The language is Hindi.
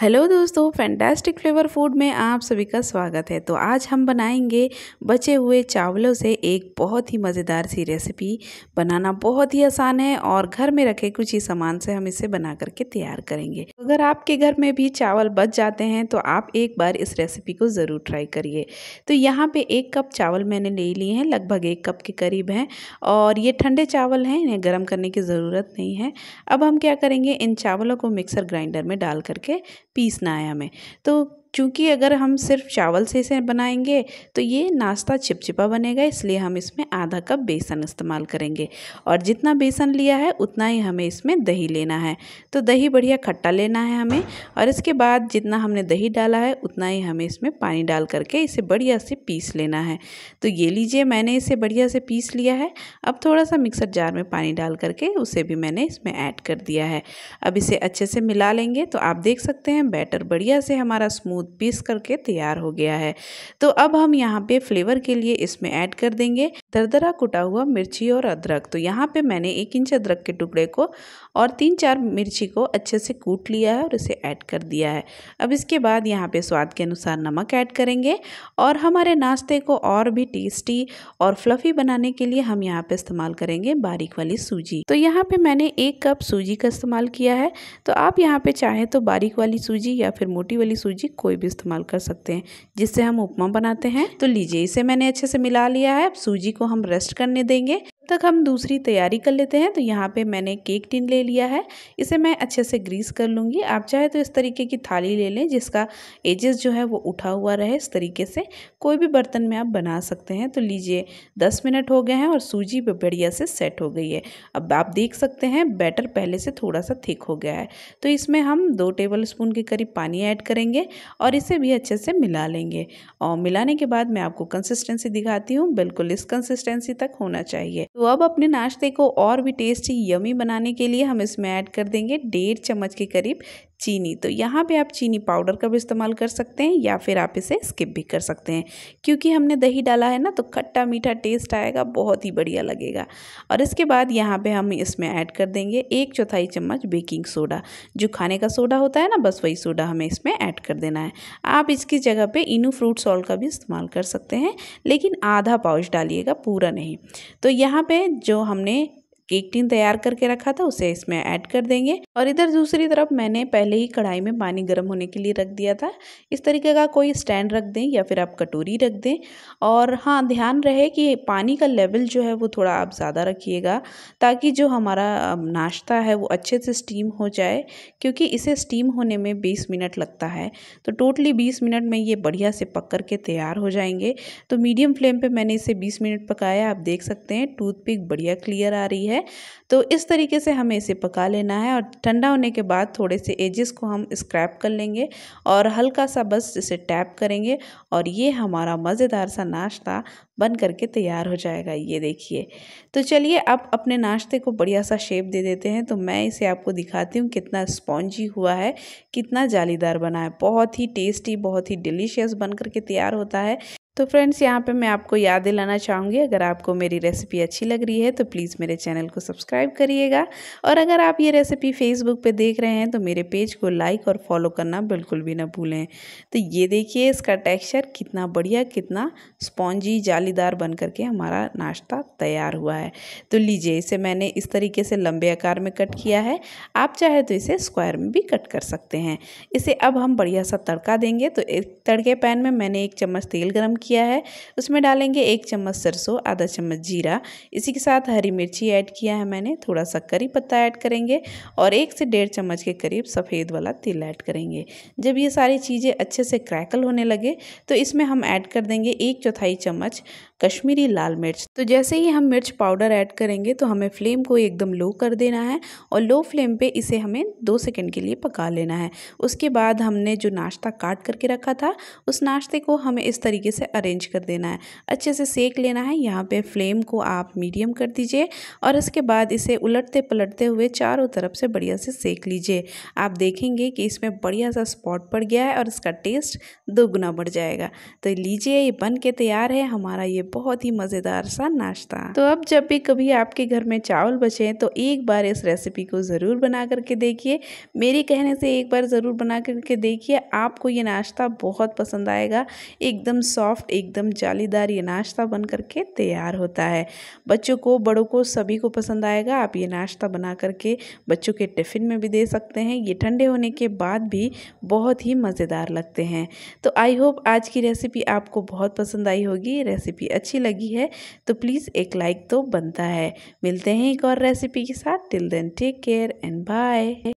हेलो दोस्तों फैंटास्टिक फ्लेवर फूड में आप सभी का स्वागत है तो आज हम बनाएंगे बचे हुए चावलों से एक बहुत ही मज़ेदार सी रेसिपी बनाना बहुत ही आसान है और घर में रखे कुछ ही सामान से हम इसे बना करके तैयार करेंगे अगर आपके घर में भी चावल बच जाते हैं तो आप एक बार इस रेसिपी को ज़रूर ट्राई करिए तो यहाँ पर एक कप चावल मैंने ले लिए हैं लगभग एक कप के करीब हैं और ये ठंडे चावल हैं इन्हें गर्म करने की ज़रूरत नहीं है अब हम क्या करेंगे इन चावलों को मिक्सर ग्राइंडर में डाल करके पीसना है हमें तो चूँकि अगर हम सिर्फ चावल से इसे बनाएंगे तो ये नाश्ता चिपचिपा बनेगा इसलिए हम इसमें आधा कप बेसन इस्तेमाल करेंगे और जितना बेसन लिया है उतना ही हमें इसमें दही लेना है तो दही बढ़िया खट्टा लेना है हमें और इसके बाद जितना हमने दही डाला है उतना ही हमें इसमें पानी डाल करके इसे बढ़िया से पीस लेना है तो ये लीजिए मैंने इसे बढ़िया से पीस लिया है अब थोड़ा सा मिक्सर जार में पानी डाल करके उसे भी मैंने इसमें ऐड कर दिया है अब इसे अच्छे से मिला लेंगे तो आप देख सकते हैं बैटर बढ़िया से हमारा स्मूथ स्मूथ पीस करके तैयार हो गया है तो अब हम यहाँ पे फ्लेवर के लिए इसमें ऐड कर देंगे दरदरा कुटा हुआ मिर्ची और अदरक तो यहाँ पे मैंने एक इंच अदरक के टुकड़े को और तीन चार मिर्ची को अच्छे से कूट लिया है और इसे ऐड कर दिया है अब इसके बाद यहाँ पे स्वाद के अनुसार नमक ऐड करेंगे और हमारे नाश्ते को और भी टेस्टी और फ्लफ़ी बनाने के लिए हम यहाँ पे इस्तेमाल करेंगे बारीक वाली सूजी तो यहाँ पे मैंने एक कप सूजी का इस्तेमाल किया है तो आप यहाँ पे चाहें तो बारीक वाली सूजी या फिर मोटी वाली सूजी कोई भी इस्तेमाल कर सकते हैं जिससे हम उपमा बनाते हैं तो लीजिए इसे मैंने अच्छे से मिला लिया है अब सूजी को हम रेस्ट करने देंगे तक हम दूसरी तैयारी कर लेते हैं तो यहाँ पे मैंने केक टिन ले लिया है इसे मैं अच्छे से ग्रीस कर लूँगी आप चाहे तो इस तरीके की थाली ले लें जिसका एजेस जो है वो उठा हुआ रहे इस तरीके से कोई भी बर्तन में आप बना सकते हैं तो लीजिए दस मिनट हो गए हैं और सूजी पर बढ़िया से सेट हो गई है अब आप देख सकते हैं बैटर पहले से थोड़ा सा थिक हो गया है तो इसमें हम दो टेबल स्पून के करीब पानी ऐड करेंगे और इसे भी अच्छे से मिला लेंगे और मिलाने के बाद मैं आपको कंसिस्टेंसी दिखाती हूँ बिल्कुल इस कंसिस्टेंसी तक होना चाहिए तो तो अब अपने नाश्ते को और भी टेस्टी यमी बनाने के लिए हम इसमें ऐड कर देंगे डेढ़ चम्मच के करीब चीनी तो यहाँ पे आप चीनी पाउडर का भी इस्तेमाल कर सकते हैं या फिर आप इसे स्किप भी कर सकते हैं क्योंकि हमने दही डाला है ना तो खट्टा मीठा टेस्ट आएगा बहुत ही बढ़िया लगेगा और इसके बाद यहाँ पे हम इसमें ऐड कर देंगे एक चौथाई चम्मच बेकिंग सोडा जो खाने का सोडा होता है ना बस वही सोडा हमें इसमें ऐड कर देना है आप इसकी जगह पर इनू फ्रूट सॉल्ट का भी इस्तेमाल कर सकते हैं लेकिन आधा पाउच डालिएगा पूरा नहीं तो यहाँ पर जो हमने केक टिन तैयार करके रखा था उसे इसमें ऐड कर देंगे और इधर दूसरी तरफ मैंने पहले ही कढ़ाई में पानी गर्म होने के लिए रख दिया था इस तरीके का कोई स्टैंड रख दें या फिर आप कटोरी रख दें और हाँ ध्यान रहे कि पानी का लेवल जो है वो थोड़ा आप ज़्यादा रखिएगा ताकि जो हमारा नाश्ता है वो अच्छे से स्टीम हो जाए क्योंकि इसे स्टीम होने में बीस मिनट लगता है तो टोटली बीस मिनट में ये बढ़िया से पक कर के तैयार हो जाएंगे तो मीडियम फ्लेम पर मैंने इसे बीस मिनट पकाया आप देख सकते हैं टूथपिक बढ़िया क्लियर आ रही है है तो इस तरीके से हमें इसे पका लेना है और ठंडा होने के बाद थोड़े से एजेस को हम स्क्रैप कर लेंगे और हल्का सा बस इसे टैप करेंगे और ये हमारा मज़ेदार सा नाश्ता बन करके तैयार हो जाएगा ये देखिए तो चलिए आप अपने नाश्ते को बढ़िया सा शेप दे देते हैं तो मैं इसे आपको दिखाती हूँ कितना स्पॉन्जी हुआ है कितना जालीदार बना है बहुत ही टेस्टी बहुत ही डिलीशियस बन करके तैयार होता है तो फ्रेंड्स यहाँ पे मैं आपको याद दिलाना चाहूँगी अगर आपको मेरी रेसिपी अच्छी लग रही है तो प्लीज़ मेरे चैनल को सब्सक्राइब करिएगा और अगर आप ये रेसिपी फेसबुक पे देख रहे हैं तो मेरे पेज को लाइक और फॉलो करना बिल्कुल भी ना भूलें तो ये देखिए इसका टेक्सचर कितना बढ़िया कितना स्पॉन्जी जालीदार बन करके हमारा नाश्ता तैयार हुआ है तो लीजिए इसे मैंने इस तरीके से लंबे आकार में कट किया है आप चाहे तो इसे स्क्वायर में भी कट कर सकते हैं इसे अब हम बढ़िया सा तड़का देंगे तो एक तड़के पैन में मैंने एक चम्मच तेल गर्म किया है उसमें डालेंगे एक चम्मच सरसों आधा चम्मच जीरा इसी के साथ हरी मिर्ची ऐड किया है मैंने थोड़ा सा करी पत्ता ऐड करेंगे और एक से डेढ़ चम्मच के करीब सफ़ेद वाला तिल ऐड करेंगे जब ये सारी चीज़ें अच्छे से क्रैकल होने लगे तो इसमें हम ऐड कर देंगे एक चौथाई चम्मच कश्मीरी लाल मिर्च तो जैसे ही हम मिर्च पाउडर ऐड करेंगे तो हमें फ्लेम को एकदम लो कर देना है और लो फ्लेम पे इसे हमें दो सेकंड के लिए पका लेना है उसके बाद हमने जो नाश्ता काट करके रखा था उस नाश्ते को हमें इस तरीके से अरेंज कर देना है अच्छे से सेक लेना है यहाँ पर फ्लेम को आप मीडियम कर दीजिए और इसके बाद इसे उलटते पलटते हुए चारों तरफ से बढ़िया से सेक लीजिए आप देखेंगे कि इसमें बढ़िया सा स्पॉट पड़ गया है और इसका टेस्ट दोगुना बढ़ जाएगा तो लीजिए ये बन के तैयार है हमारा ये बहुत ही मज़ेदार सा नाश्ता तो अब जब भी कभी आपके घर में चावल बचे हैं तो एक बार इस रेसिपी को ज़रूर बना करके देखिए मेरे कहने से एक बार ज़रूर बना करके देखिए आपको ये नाश्ता बहुत पसंद आएगा एकदम सॉफ्ट एकदम जालीदार ये नाश्ता बन करके तैयार होता है बच्चों को बड़ों को सभी को पसंद आएगा आप ये नाश्ता बना करके बच्चों के टिफ़िन में भी दे सकते हैं ये ठंडे होने के बाद भी बहुत ही मज़ेदार लगते हैं तो आई होप आज की रेसिपी आपको बहुत पसंद आई होगी रेसिपी अच्छी लगी है तो प्लीज़ एक लाइक तो बनता है मिलते हैं एक और रेसिपी के साथ till then take care and bye